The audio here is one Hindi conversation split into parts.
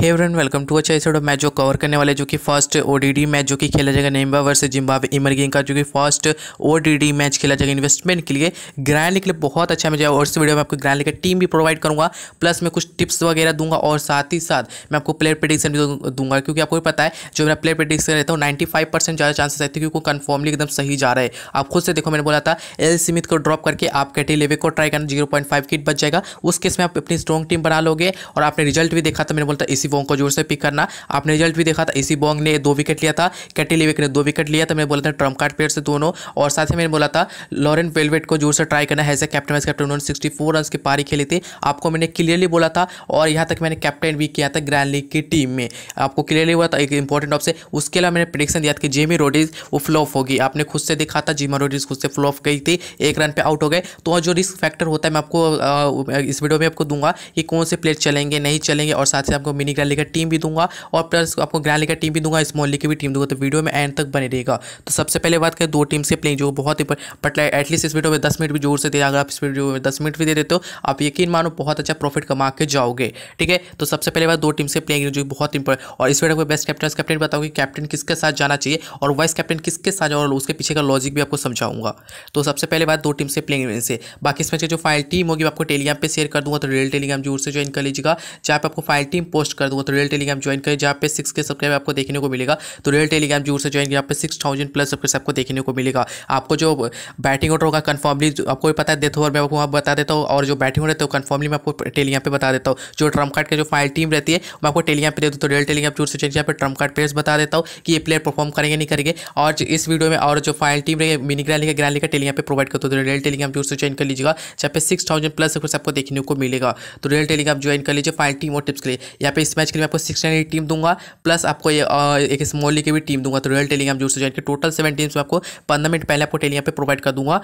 हेवरन वेलकम टू अच्छा एपिसोड मैच जो कवर करने वाले जो कि फर्स्ट ओडीडी मैच जो कि खेला जाएगा नेम्बा वर्सेस जिम्बाब्वे इमरगिंग का जो कि फर्स्ट ओडीडी मैच खेला जाएगा इन्वेस्टमेंट के लिए ग्रैंड लीग के लिए बहुत अच्छा मैच है और इस वीडियो में आपको ग्रैंड लीग का टीम भी प्रोवाइड करूँगा प्लस मैं कुछ टिप्स वगैरह दूंगा और साथ ही साथ मैं आपको प्लेयर प्रडिक्शन भी दूंगा क्योंकि आपको पता है जो मेरा प्लेयर प्रडिक्शन रहता हूँ नाइन्टी ज़्यादा चांसेस रहते हैं क्योंकि कन्फर्मली एकदम सही जा रहा है आप खुद से देखो मैंने बोला था एल सिमित को ड्रॉप करके आप कैटी लेवे को ट्राई करना जीरो पॉइंट फाइव किट बच जाएगा उस केस में आप अपनी स्ट्रॉन्ग टीम बना लोगे और आपने रिजल्ट भी देखा था मैंने बोलता एसी बॉन्ग को जोर से पिक करना आपने रिजल्ट भी देखा था एसी बॉन्ग ने दो विकेट लिया था कैटी लिविक ने दो विकेट लिया था मैंने बोला था ट्रम्प कार्ड प्लेयर से दोनों और साथ ही मैंने बोला था लॉरेन वेलवेट को जोर से ट्राई करना है ए कैप्टन वाइस कैप्टन उन्होंने सिक्सटी फोर रन की पारी खेली थी आपको मैंने क्लियरली बोला था और यहाँ तक मैंने कैप्टन भी किया था ग्रैंड लीग की टीम में आपको क्लियरली हुआ था एक इंपॉर्टेंट ऑप्शन उसके अलावा मैंने प्रडिक्शन दिया था कि जेमी रोडीज वो फ्लॉप होगी आपने खुद से देखा था जेमी रोडीज खुद से फ्लॉप गई थी एक रन पे आउट हो गए तो जो रिस्क फैक्टर होता है मैं आपको इस वीडियो में आपको दूंगा कि कौन से प्लेयर चलेंगे नहीं चलेंगे और साथ ही आपको मिनी ग्रैंड लीग का टीम भी दूंगा और प्लस आपको ग्रैंड लीग का टीम भी दूंगा स्मॉल लीग की भी टीम दूंगा तो वीडियो में एंड तक बने रहेगा तो सबसे पहले बात करें दो टीम से प्लेंग जो बहुत ही बट एटलीस्ट इस वीडियो में दस मिनट भी जोर से दे अगर आप इस वीडियो में दस मिनट भी दे देते हो आप यकीन मानो बहुत अच्छा प्रॉफिट कमा के जाओगे ठीक है तो सबसे पहले बात दो टीम से प्लेंग जो बहुत इंपॉर्टेंट और इस वीडियो में बेस्ट कैप्टन कैप्टन बताऊंगी कैप्टन किसके साथ जाना चाहिए और वाइस कैप्टन किसके साथ और उसके पीछे का लॉजिक भी आपको समझाऊंगा तो सबसे पहले बात दो टीम से प्लेंग से बाकी इसमें जो फाइल टीम होगी आपको टेलीग्राम पर शेयर कर दूंगा तो रियल टेलीग्राम जोर से ज्वाइन कर लीजिएगा जहाँ पर आपको फाइल टीम पोस्ट पोस्ट कर दूंगा तो रियल टेलीग्राम ज्वाइन करें जहाँ पे सिक्स के सब्सक्राइब आपको देखने को मिलेगा तो रियल टेलीग्राम जोर से ज्वाइन करें पे सिक्स थाउजेंड प्लस सब्सक्राइब आपको देखने को मिलेगा आपको जो बैटिंग ऑर्डर होगा कन्फर्मली आपको भी पता है डेथ ओवर मैं आपको वहाँ बता देता हूँ और जो बैटिंग ऑर्डर रहता है कन्फर्मली तो मैं आपको टेलीग्राम पर बता देता हूँ जो ट्रम कार्ड का जो फाइल टीम रहती है मैं आपको टेलीग्राम पर दे दूँ तो रियल टेलीग्राम जोर से ज्वाइन यहाँ पे ट्रम्प कार्ड प्लेयर्स बता देता हूँ कि ये प्लेयर परफॉर्म करेंगे नहीं करेंगे और इस वीडियो में और जो फाइल टीम रहेगी मिनी ग्रैली का ग्रैली का टेलीग्राम पर प्रोवाइड करता हूँ तो रियल टेलीग्राम जोर से ज्वाइन कर लीजिएगा जहाँ पे सिक्स थाउजेंड प्लस आपको देखने को मिलेगा तो रियल टेलीग्राम ज्वाइन कर लीजिए फाइल टीम और टिप्स के लिए यहाँ पे इस मैच के लिए आपको सिक्स की टीम दूंगा प्लस आपको ये एक स्मॉल लीग की भी टीम दूंगा तो रॉयल टेलीग्राम जोर से जॉइन किया टोटल सेवन टीम्स में आपको पंद्रह मिनट पहले आपको टेलीग्राम पे प्रोवाइड कर दूंगा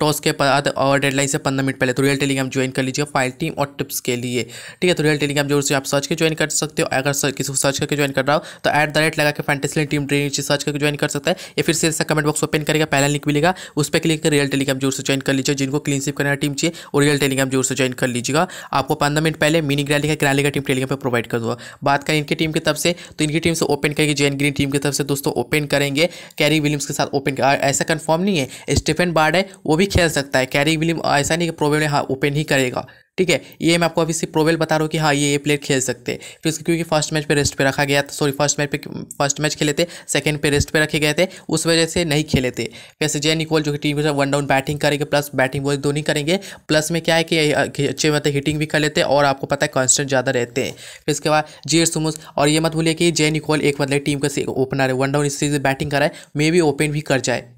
टॉस के बाद और डेडलाइन से पंद्रह मिनट पहले तो रियल टेलीग्राम ज्वाइन कर लीजिए फाइल टीम और टिप्स के लिए ठीक है तो रियल टेलीग्राम जोर से आप सर्च के ज्वाइन कर सकते हो अगर किसी को सर्च करके ज्वाइन कर रहा हो तो एट द रेट लगा के फैंटेसी टीम ड्रीम सर्च करके ज्वाइन कर सकता है या फिर से कमेंट बॉक्स ओपन करेगा पहला लिंक मिलेगा उस पर क्लिक कर रियल टेलीग्राम जोर से ज्वाइन कर लीजिए जिनको क्लीन सिप करना टीम चाहिए और रियल टेलीग्राम जोर से ज्वाइन कर लीजिएगा आपको पंद्रह मिनट पहले मिनी ग्रैली का ग्रैली का टीम टेलीग्राम पर प्रोवाइड कर दूंगा बात करें इनकी टीम की तरफ से तो इनकी टीम से ओपन करेगी जेन ग्रीन टीम की तरफ से दोस्तों ओपन करेंगे कैरी विलियम्स के साथ ओपन ऐसा कन्फर्म नहीं है स्टीफन बार्ड है वो भी खेल सकता है कैरी विलियम ऐसा नहीं कि प्रॉब्लम है हाँ ओपन ही करेगा ठीक है ये मैं आपको अभी सिर्फ प्रोवेल बता रहा हूँ कि हाँ ये ये प्लेयर खेल सकते हैं फिर उसके क्योंकि फर्स्ट मैच पे रेस्ट पे रखा गया था सॉरी फर्स्ट मैच पे फर्स्ट मैच खेले थे सेकंड पे रेस्ट पे रखे गए थे उस वजह से नहीं खेले थे वैसे जय निकोल जो कि टीम के वन डाउन बैटिंग करेंगे प्लस बैटिंग वो दोनों करेंगे प्लस में क्या है कि अच्छे मतलब हिटिंग भी कर लेते हैं और आपको पता है कॉन्स्टेंट ज़्यादा रहते हैं फिर उसके बाद जेर सुमुस और ये मत भूलिए कि जय निकोल एक मतलब टीम का ओपनर है वन डाउन इस चीज़ बैटिंग कराए मे भी ओपन भी कर जाए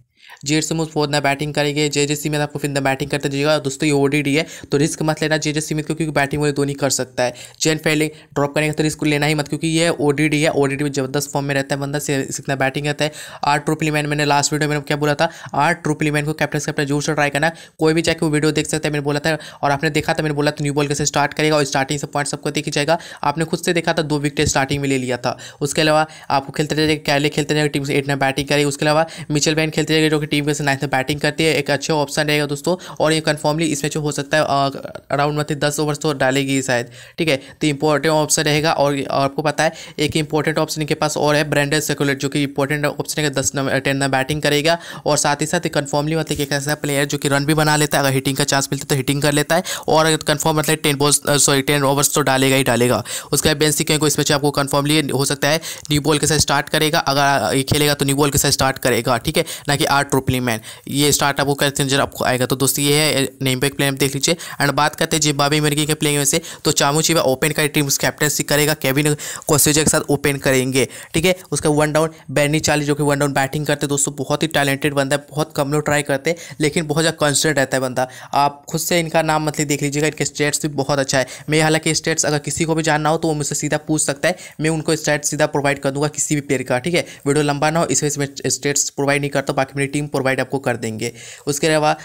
जे एस मुझ फोर्थ ना बैटिंग करेंगे जे जे सीमित आपको फिर बैटिंग करते जाइएगा दोस्तों ये ओडीडी है तो रिस्क मत लेना जे जे सीमित को क्योंकि बैटिंग वो नहीं कर सकता है जेन फेलिंग ड्रॉप करने का तो रिस्क लेना ही मत क्योंकि ये ओडीडी है ओडीडी में जबरदस्त फॉर्म में रहता है बंदा से इतना बैटिंग रहता है आर ट्रूपली मैन मैंने लास्ट वीडियो में क्या बोला था आर ट्रूपली मैन को कैप्टन से जोर से ट्राई करना कोई भी जाकर वो वीडियो देख सकते हैं मैंने बोला था और आपने देखा था मैंने बोला था न्यू बॉल कैसे स्टार्ट करेगा और स्टार्टिंग से पॉइंट सबको देखी जाएगा आपने खुद से देखा था दो विकेट स्टार्टिंग में ले लिया था उसके अलावा आपको खेलते रहे कैले खेलते रहे टीम से एट ना बैटिंग करेगी उसके अलावा मिचल बैन खेलते रहे जो कि टीम के नाइन्थ में बैटिंग करती है एक अच्छा ऑप्शन रहेगा दोस्तों और ये कन्फर्मली इसमें जो हो सकता है अराउंड मतलब दस ओवर तो डालेगी शायद ठीक है तो इंपॉर्टेंट ऑप्शन रहेगा और आपको पता है एक इंपॉर्टेंट ऑप्शन इनके पास और है ब्रांडेड सेकुलर जो कि इंपॉर्टेंट ऑप्शन है दस नंबर टेन नंबर बैटिंग करेगा और साथ ही साथ कन्फर्मली मतलब एक ऐसा प्लेयर जो कि रन भी बना लेता है अगर हिटिंग का चांस मिलता है तो हिटिंग कर लेता है और कन्फर्म मतलब ten ball sorry ten overs तो डालेगा ही डालेगा उसका बेन सिक्किंग को इसमें आपको कन्फर्मली हो सकता है न्यू बॉल के साथ स्टार्ट करेगा अगर ये खेलेगा तो न्यू बॉल के साथ स्टार्ट करेगा ठीक है ना कि आठ स्टार्ट ट्रुपली मैन ये स्टार्टअप आपको करते नजर आपको आएगा तो दोस्तों ये है नेम पे प्लेयर देख लीजिए एंड बात करते हैं जिम्बाबे अमेरिकी के प्लेंग में से तो चामू चिबा ओपन का टीम कैप्टनसी करेगा केविन कोसेजा के साथ ओपन करेंगे ठीक है उसका वन डाउन बैनी चाली जो कि वन डाउन बैटिंग करते हैं दोस्तों बहुत ही टैलेंटेड बंदा है बहुत कम लोग ट्राई करते हैं लेकिन बहुत ज़्यादा कॉन्सेंट रहता है बंदा आप खुद से इनका नाम मतलब देख लीजिएगा इनके स्टेट्स भी बहुत अच्छा है मैं हालांकि स्टेट्स अगर किसी को भी जानना हो तो वो मुझसे सीधा पूछ सकता है मैं उनको स्टेट्स सीधा प्रोवाइड कर दूंगा किसी भी पेयर का ठीक है वीडियो लंबा ना हो इस वजह से मैं स्टेट्स प्रोवाइड नहीं करता बाकी मेरी टीम प्रोवाइड आपको कर देंगे उसके अलावा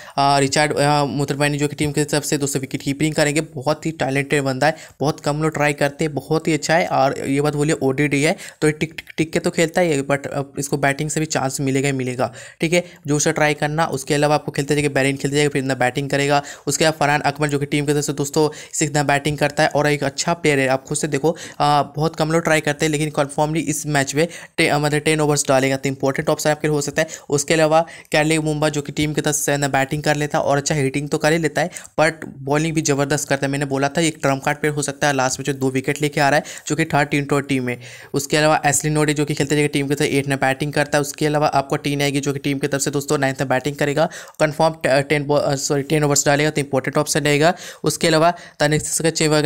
रिचार्ड मुतरमैनी जो कि टीम के से दोस्तों विकेट कीपिंग करेंगे बहुत ही टैलेंटेड बंदा है बहुत कम लोग ट्राई करते हैं बहुत ही अच्छा है और ये बात बोलिए ओ है तो टिक टिक टिक के तो खेलता ही है बट इसको बैटिंग से भी चांस मिलेगा ही मिलेगा ठीक है जो उसे ट्राई करना उसके अलावा आपको खेलते जाएगा बैरिंग खेलते जाएगा फिर इतना बैटिंग करेगा उसके बाद फरहान अकबर जो कि टीम के से दोस्तों इसे इतना बैटिंग करता है और एक अच्छा प्लेयर है आप खुद से देखो आ, बहुत कम लोग ट्राई करते हैं लेकिन कन्फर्मली इस मैच में टे, मतलब टेन ओवर्स डालेगा तो इंपॉर्टेंट ऑप्शन आपके हो सकता है उसके अलावा कैले मुंबा जो कि टीम के साथ बैटिंग कर लेता और अच्छा हिटिंग तो कर ही लेता है बट बॉलिंग भी जबरदस्त करता है मैंने बोला था एक ट्रम्प कार्ड पर हो सकता है लास्ट में जो दो विकेट लेके आ रहा है जो कि थर्ड टी ट्वेंटी में उसके अलावा एसली नोडे जो कि खेलते जाएगा टीम के साथ एट में बैटिंग करता है उसके अलावा आपका टीन आएगी जो कि टीम की तरफ से दोस्तों नाइन्थ में बैटिंग करेगा confirm ten sorry ten overs डालेगा तो इंपॉर्टेंट ऑप्शन रहेगा उसके अलावा तनिक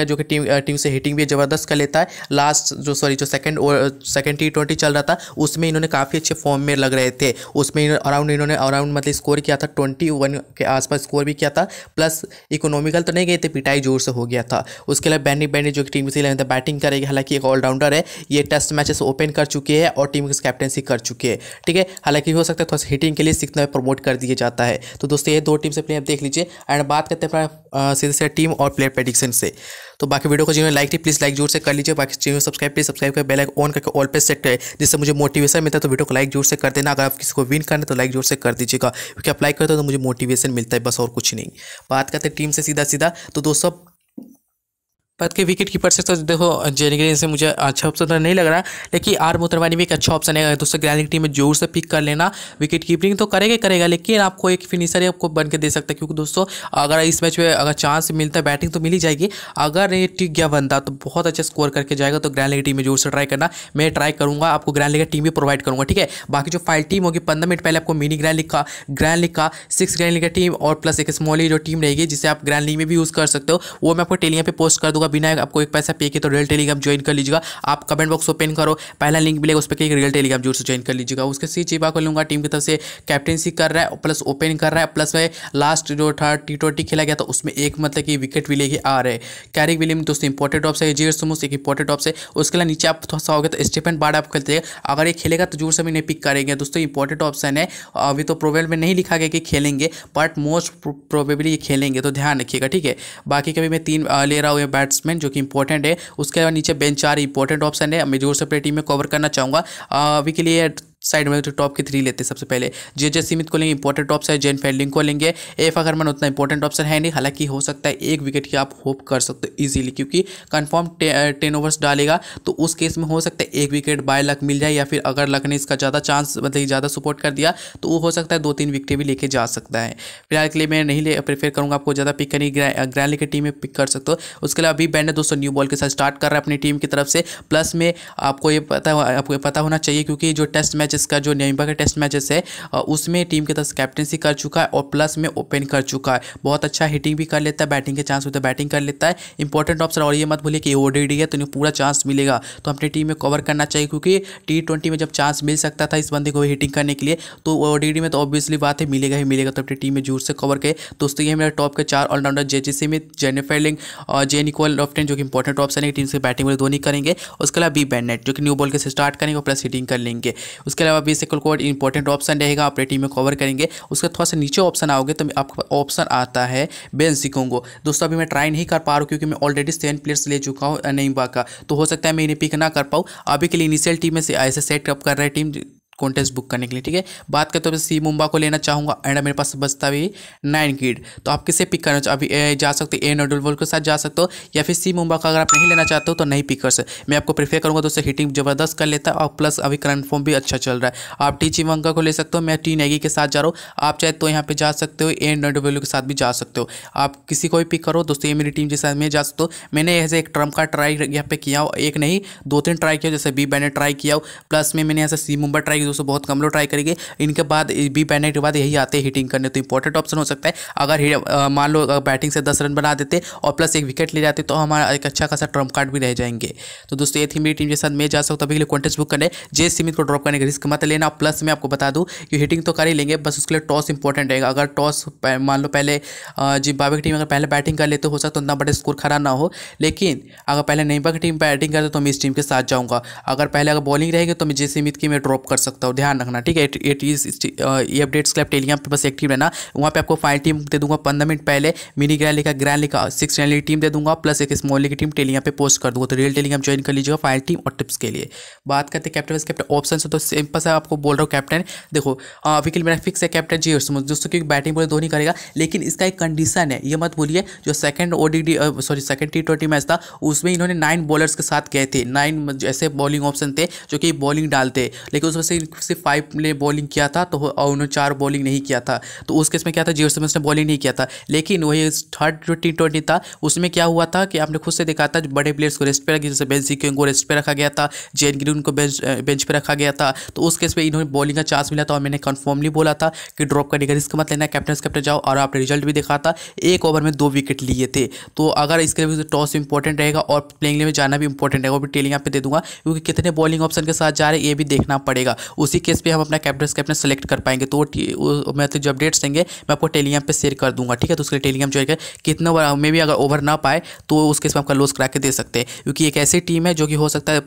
जो कि टीम टीम uh, से हिटिंग भी जबरदस्त कर लेता है लास्ट जो सॉरी जो सेकंड सेकंड टी ट्वेंटी चल रहा था उसमें इन्होंने काफ़ी अच्छे फॉर्म में लग रहे थे उसमें अराउंड अराउंड इन्होंने अराउंड मतलब स्कोर किया था ट्वेंटी वन के आसपास स्कोर भी किया था प्लस इकोनॉमिकल तो नहीं गए थे पिटाई जोर से हो गया था उसके अलावा बैंडी बैंडी जो कि टीम से लगता बैटिंग करेगी हालांकि एक ऑलराउंडर है ये टेस्ट मैचेस ओपन कर चुके हैं और टीम की कैप्टनसी कर चुके हैं ठीक है हालांकि हो सकता है थोड़ा हिटिंग के लिए सिक्स में प्रमोट कर दिया जाता है तो दोस्तों ये दो टीम से प्लेयर देख लीजिए एंड बात करते हैं सीधे से टीम और प्लेयर प्रेडिक्शन से तो बाकी वीडियो को जिन्होंने लाइक थी प्लीज़ लाइक जोर से कर लीजिए बाकी चीज़ों सब्सक्राइब प्लीज सब्सक्राइब कर बेलाइक ऑन करके ऑल पे सेट करें जिससे मुझे मोटिवेशन मिलता है तो वीडियो को लाइक जोर से कर देना अगर आप किसी को विन करना है तो लाइक जोर से कर दीजिएगा क्योंकि अप्लाई करते हो तो मुझे मोटिवेशन मिलता है बस और कुछ नहीं बात करते टीम से सीधा सीधा तो दोस्तों बात के विकेट कीपर से तो देखो ग्रीन से मुझे अच्छा ऑप्शन तो नहीं लग रहा लेकिन आर मोतरवानी भी एक अच्छा ऑप्शन है दोस्तों ग्रैंडिंग टीम में जोर से पिक कर लेना विकेट कीपिंग तो करेगा करेगा लेकिन आपको एक फिनिशर ही आपको बन के दे सकता है क्योंकि दोस्तों अगर इस मैच में अगर चांस मिलता है बैटिंग तो मिल ही जाएगी अगर ये टिक गया बनता तो बहुत अच्छा स्कोर करके जाएगा तो ग्रैंड लीग टीम में जोर से ट्राई करना मैं ट्राई करूँगा आपको ग्रैंड लीग टीम भी प्रोवाइड करूँगा ठीक है बाकी जो फाइल टीम होगी पंद्रह मिनट पहले आपको मिनी ग्रैंड लीग का ग्रैंड लीग का सिक्स ग्रैंड लीग का टीम और प्लस एक स्मॉल जो टीम रहेगी जिसे आप ग्रैंड लीग में भी यूज़ कर सकते हो वो मैं आपको टेलियाँ पर पोस्ट कर दूँगा होगा बिना आपको एक पैसा पे किए तो रियल टेलीग्राम ज्वाइन कर लीजिएगा आप कमेंट बॉक्स ओपन करो पहला लिंक मिलेगा उस पर क्लिक रियल टेलीग्राम जोर से ज्वाइन कर लीजिएगा उसके सी चिपा कर लूँगा टीम की तरफ से कैप्टनसी कर रहा है प्लस ओपन कर रहा है प्लस में लास्ट जो था टी ट्वेंटी खेला गया तो उसमें एक मतलब कि विकेट भी लेके आ रहे कैरिक विलियम दोस्तों इंपॉर्टेंट ऑप्स है जीर सुमुस एक इंपॉर्टेंट ऑप्स है उसके अलावा नीचे आप थोड़ा सा हो गया तो स्टेफन बार्ड आप खेलते हैं अगर ये खेलेगा तो जोर से भी नहीं पिक करेंगे दोस्तों इंपॉर्टेंट ऑप्शन है अभी तो प्रोबेबल में नहीं लिखा गया कि खेलेंगे बट मोस्ट प्रोबेबली ये खेलेंगे तो ध्यान रखिएगा ठीक है बाकी कभी मैं तीन ले रहा हूँ बैट्स इन्वेस्टमेंट जो कि इंपॉर्टेंट है उसके नीचे बेंच चार इंपॉर्टेंट ऑप्शन है मैं जोर से अपने टीम में कवर करना चाहूँगा अभी के लिए साइड में तो टॉप की थ्री लेते हैं सबसे पहले जे जे सीमित को लेंगे इंपॉर्टेंट ऑप्शन है जैन फेल्डिंग को लेंगे एफ अगरमन उतना इंपॉर्टेंट ऑप्शन है नहीं हालांकि हो सकता है एक विकेट की आप होप कर सकते हो ईजिली क्योंकि कन्फर्म टे, टेन ओवर्स डालेगा तो उस केस में हो सकता है एक विकेट बाय लक मिल जाए या फिर अगर लक ने इसका ज़्यादा चांस मतलब ज़्यादा सपोर्ट कर दिया तो वो हो सकता है दो तीन विकेटें भी लेके जा सकता है फिलहाल के लिए मैं नहीं ले प्रेफर करूँगा आपको ज़्यादा पिक करनी ग्रैंड की टीम में पिक कर सकते हो उसके अलावा अभी बैंड दोस्तों न्यू बॉल के साथ स्टार्ट कर रहा है अपनी टीम की तरफ से प्लस में आपको ये पता आपको पता होना चाहिए क्योंकि जो टेस्ट मैच मैचेस का जो नेमिबा का टेस्ट मैचेस है उसमें टीम के तरफ कैप्टनसी कर चुका है और प्लस में ओपन कर चुका है बहुत अच्छा हिटिंग भी कर लेता है बैटिंग के चांस होते हैं बैटिंग कर लेता है इंपॉर्टेंट ऑप्शन और ये मत भूलिए कि ओडीडी है तो इन्हें पूरा चांस मिलेगा तो अपनी टीम में कवर करना चाहिए क्योंकि टी ट्वेंटी में जब चांस मिल सकता था इस बंदे को हिटिंग करने के लिए तो ओडीडी में तो ऑब्वियसली बात है मिलेगा ही मिलेगा तो अपनी टीम में जोर से कवर के दोस्तों ये मेरा टॉप के चार ऑलराउंडर जे स्मिथ जेने लिंग और जे निकोल लॉफ्टन जो कि इंपॉर्टेंट ऑप्शन है टीम से बैटिंग वाले धोनी करेंगे उसके अलावा बी बैनेट जो कि न्यू बॉल के स्टार्ट करेंगे और प्लस हिटिंग कर लेंगे उसके उसके अलावा बी सिक्वल कोड इंपॉर्टेंट ऑप्शन रहेगा आप रेटिंग में कवर करेंगे उसके थोड़ा सा नीचे ऑप्शन आओगे तो आपका ऑप्शन आता है बेन सिकोंगो दोस्तों अभी मैं ट्राई नहीं कर पा रहा हूँ क्योंकि मैं ऑलरेडी सेवन प्लेयर्स ले चुका हूँ नहीं का तो हो सकता है मैं इन्हें पिक ना कर पाऊँ अभी के लिए इनिशियल टीम में से ऐसे सेटअप कर रहे टीम कॉन्टेस्ट बुक करने के लिए ठीक है बात करते हो सी मुंबा को लेना चाहूँगा एंड मेरे पास बचता भी नाइन किड तो आप किसे पिक करना अभी जा सकते हो ए नोडल के साथ जा सकते हो या फिर सी मुंबा का अगर आप नहीं लेना चाहते हो तो नहीं पिक कर सकते मैं आपको प्रीफेयर करूँगा दोस्तों हिटिंग जबरदस्त कर लेता है और प्लस अभी करंट फॉर्म भी अच्छा चल रहा है आप टी चिमंका को ले सकते हो मैं टी नेगी के साथ जा रहा हूँ आप चाहे तो यहाँ पर जा सकते हो ए नोडल के साथ भी जा सकते हो आप किसी को भी पिक करो दोस्तों ये मेरी टीम साथ मैं जा सकता हूँ मैंने ऐसे एक ट्रम का ट्राई यहाँ पे किया एक नहीं दो तीन ट्राई किया जैसे बी बैने ट्राई किया प्लस में मैंने ऐसा सी मुंबा ट्राई दोस्तों बहुत कम लोग ट्राई करेंगे इनके बाद बी बैटिंग के बाद यही आते हैं हिटिंग करने तो इंपॉर्टेंट ऑप्शन हो सकता है अगर मान लो बैटिंग से दस रन बना देते और प्लस एक विकेट ले जाते तो हमारा एक अच्छा खासा ट्रम्प कार्ड भी रह जाएंगे तो दोस्तों ये थी मेरी टीम के साथ मैं जा सकता हूँ अभी के लिए कॉन्टेस्ट बुक करने जे सीमित को ड्रॉप करने का रिस्क मत लेना प्लस मैं आपको बता दूँ कि हिटिंग तो कर ही लेंगे बस उसके लिए टॉस इंपॉर्टेंट रहेगा अगर टॉस मान लो पहले जिम्बाब्वे की टीम अगर पहले बैटिंग कर लेते हो सकता है उतना बड़े स्कोर खड़ा ना हो लेकिन अगर पहले नेम्बा की टीम बैटिंग करते तो मैं इस टीम के साथ जाऊँगा अगर पहले अगर बॉलिंग रहेगी तो मैं जे सीमित की मैं ड्रॉप कर सकता सकता हूँ ध्यान रखना ठीक है एट इज ये अपडेट्स के लिए टेलीग्राम पे बस एक्टिव रहना वहाँ पे आपको फाइनल टीम दे दूंगा पंद्रह मिनट पहले मिनी ग्रैंड लिखा ग्रैंड लिखा सिक्स ग्रैंड टीम दे दूंगा प्लस एक स्मॉल की टीम टेलीग्राम पे पोस्ट कर दूंगा तो रियल टेलीग्राम ज्वाइन कर लीजिएगा फाइनल टीम और टिप्स के लिए बात करते कैप्टन वाइस कैप्टन ऑप्शन तो सिंपल सा आपको बोल रहा हूँ कैप्टन देखो अभी के लिए मेरा फिक्स है कैप्टन जी दोस्तों क्योंकि बैटिंग बोले नहीं करेगा लेकिन इसका एक कंडीशन है ये मत बोलिए जो second ODI sorry second T twenty match था उसमें इन्होंने नाइन बॉलर्स के साथ गए थे नाइन ऐसे बॉलिंग ऑप्शन थे जो कि बॉलिंग डालते लेकिन उसमें से से फाइव ने बॉलिंग किया था तो उन्होंने चार बॉलिंग नहीं किया था तो उस केस में क्या था जीरो सेवन ने बॉलिंग नहीं किया था लेकिन वही थर्ड जो टी ट्वेंटी था उसमें क्या हुआ था कि आपने खुद से देखा था बड़े प्लेयर्स को रेस्ट पर रखा जैसे बेन सी को रेस्ट पर रखा गया था जेन ग्रीन को बेंच बेंच पर रखा गया था तो उस केस में इन्होंने बॉलिंग का चांस मिला था और मैंने कन्फर्मली बोला था कि ड्रॉप करने का रिस्क मत लेना कैप्टन कैप्टन जाओ और आपने रिजल्ट भी देखा था एक ओवर में दो विकेट लिए थे तो अगर इसके लिए टॉस इंपॉर्टेंट रहेगा और प्लेइंग में जाना भी इंपॉर्टेंट रहेगा वो भी टेलिंग आप दे दूंगा क्योंकि कितने बॉलिंग ऑप्शन के साथ जा रहे ये भी देखना पड़ेगा उसी केस पे हम अपना कैप्टन कैप्टन सेलेक्ट कर पाएंगे तो मैं तो जो अपडेट्स देंगे मैं आपको टेलीग्राम पे शेयर कर दूंगा ठीक है तो उसके लिए टेलीग्राम जो है कितना मे भी अगर ओवर ना पाए तो उस केस में आपका लॉस करा के दे सकते हैं क्योंकि एक ऐसी टीम है जो कि हो सकता है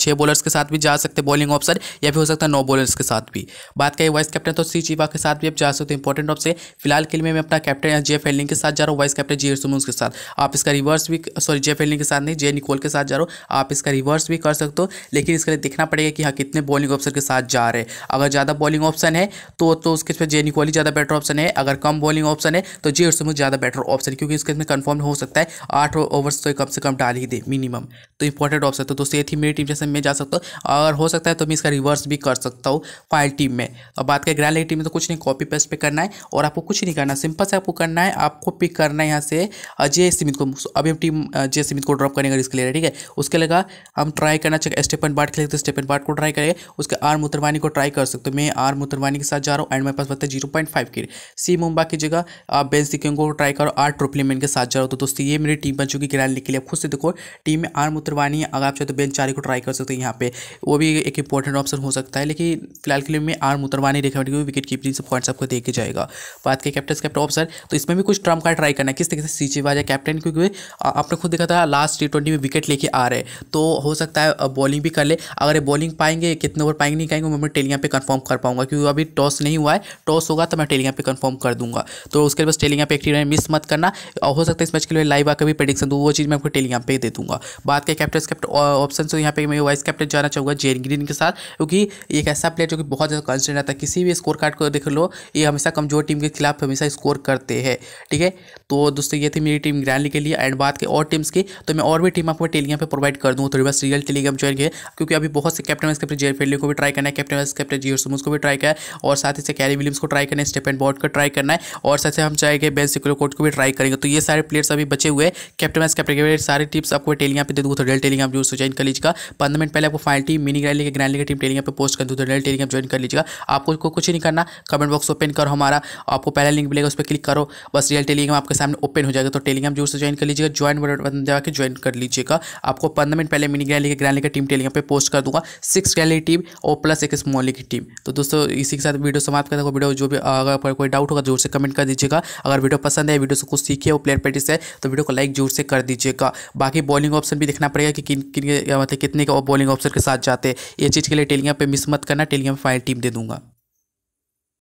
छः बॉलर्स के साथ भी जा सकते हैं बॉलिंग ऑप्शन या भी हो सकता है नौ बॉलर्स के साथ भी बात करें वाइस कैप्टन तो सी चीवा के साथ भी आप जा सकते हो इंपॉर्टेंट ऑप्शन फिलहाल के लिए मैं अपना कैप्टन जे फेलिंग के साथ जा रहा हूँ वाइस कैप्टन जे सुमूस के साथ आप इसका रिवर्स भी सॉरी जे फेलिंग के साथ नहीं जे निकोल के साथ जा रहा हूँ आप इसका रिवर्स भी कर सकते हो लेकिन इसके लिए देखना पड़ेगा कि हाँ कितने बॉलिंग ऑप्शन के साथ जा रहे हैं अगर ज़्यादा बॉलिंग ऑप्शन है तो, तो उसके इसमें जे निकोल ही ज़्यादा बेटर ऑप्शन है अगर कम बॉलिंग ऑप्शन है तो जे सुमूस ज़्यादा बेटर ऑप्शन क्योंकि इसके इसमें कन्फर्म हो सकता है आठ ओवर्स तो कम से कम डाल ही दे मिनिमम तो इंपॉर्टेंट ऑप्शन था दोस्तों ये थी मेरी टीम जैसे मैं जा सकता हूँ और हो सकता है तो मैं इसका रिवर्स भी कर सकता हूँ फाइल टीम में अब बात करें ग्रैंड टीम में तो कुछ नहीं कॉपी पेस्ट पे करना है और आपको कुछ नहीं करना सिंपल से आपको करना है आपको पिक करना है यहाँ से अजय सिमित को अभी हम टीम अजय सिमित को ड्रॉप करेंगे इसके लिए ठीक है उसके लगा हम ट्राई करना चाहिए स्टेपन बाट खेले तो स्टेपन बाट को ट्राई करेंगे उसके आर मुतरवानी को ट्राई कर सकते हो मैं आर मुतरवानी के साथ जा रहा हूँ एंड मेरे पास बताते जीरो पॉइंट फाइव की सी मुंबा की जगह आप बेन सिक्यों को ट्राई करो आर ट्रिप्लीमेंट के साथ जा रहा हूँ तो दोस्तों ये मेरी टीम बन चुकी ग्रैंड लीग के लिए खुद से देखो टीम में आर उत्तरवाणी अगर आप चाहते तो बेल चारी को ट्राई कर सकते हैं यहाँ पे वो भी एक इंपॉर्टेंट ऑप्शन हो सकता है लेकिन फिलहाल के लिए में आर मुतरवानी क्योंकि विकेट कीपिंग सब पॉइंट्स आपको देखे जाएगा बात की कैप्टन कैप्टन ऑफिसर तो इसमें भी कुछ ट्रम्प का ट्राई करना है किस तरीके से सीचे बाजा कैप्टन क्योंकि आपने खुद देखा था लास्ट टी में विकेट लेके आ रहे तो हो सकता है बॉलिंग भी कर ले अगर ये बॉलिंग पाएंगे कितने ओवर पाएंगे नहीं पाएंगे मैं टेलिया पे कन्फर्म कर पाऊंगा क्योंकि अभी टॉस नहीं हुआ है टॉस होगा तो मैं टेलिया पे कन्फर्म कर दूंगा तो उसके बस टेलियाँ पे एक्टिव मिस मत करना और हो सकता है इस मैच के लिए लाइव आकर भी प्रडिक्शन दूँ वो चीज़ मैं आपको टेलिया पे दे दूंगा बात क्या कैप्टन कैप्टन ऑप्शन से तो यहाँ पे मैं वाइस कैप्टन जाना चाहूँगा जेन ग्रीन के साथ क्योंकि एक ऐसा प्लेयर जो कि बहुत ज़्यादा कॉन्सटेंट रहता है किसी भी स्कोर कार्ड को देख लो ये हमेशा कमजोर टीम के खिलाफ हमेशा स्कोर करते हैं ठीक है तो दोस्तों ये थी मेरी टीम ग्रैंडली के लिए एंड बात के और टीम्स की तो मैं और भी टीम आपको टेलीग्राम पर प्रोवाइड कर दूँ थोड़ी बस रियल टेलीग्राम ज्वाइन किया क्योंकि अभी बहुत से कैप्टन कैप्टन जेयर फेडली को भी ट्राई करना है कैप्टन कैप्टन जियो सुमुस को भी ट्राई किया और साथ ही से कैरी विलियम्स को ट्राई करना है स्टेपन बॉर्ड को ट्राई करना है और साथ ही हम चाहेंगे बेन सिकुलो कोट को भी ट्राई करेंगे तो ये सारे प्लेयर्स अभी बचे हुए कैप्टन मैच कैप्टन के सारे टीम्स आपको टेलीग्राम पर दे दूँ तो रियल टेलीग्राम जो ज्वाइन कर लीजिएगा पंद्रह मिनट पहले आपको final team mini grand league grand league team Telegram पर पोस्ट कर दूँ तो रियल टेलीग्राम ज्वाइन कर लीजिएगा आपको कुछ नहीं करना कमेंट बॉक्स ओपन करो हमारा आपको पहला लिंक मिलेगा उस पर क्लिक करो बस रियल टेलीग्राम आपके सामने ओपन हो जाएगा तो टेलीग्राम जोर से ज्वाइन कर लीजिएगा ज्वाइन बटन दबा के ज्वाइन कर लीजिएगा आपको पंद्रह मिनट पहले मिनी ग्रैली की ग्रैली का टीम टेलीग्राम पर पोस्ट कर दूंगा सिक्स ग्रैली टीम और प्लस एक स्मॉली की टीम तो दोस्तों इसी के साथ वीडियो समाप्त करता हूँ वीडियो जो भी अगर कोई डाउट होगा जोर से कमेंट कर दीजिएगा अगर वीडियो पसंद है वीडियो से कुछ सीखिए और प्लेयर प्रैक्टिस है तो वीडियो को लाइक जोर से कर दीजिएगा बाकी बॉलिंग ऑप्शन भी देखना पड़ेगा कि किन किन मतलब कितने का बॉलिंग ऑप्शन के साथ जाते हैं ये चीज़ के लिए टेलीग्राम पर मिस मत करना टेलीग्राम फाइनल टीम दे दूंगा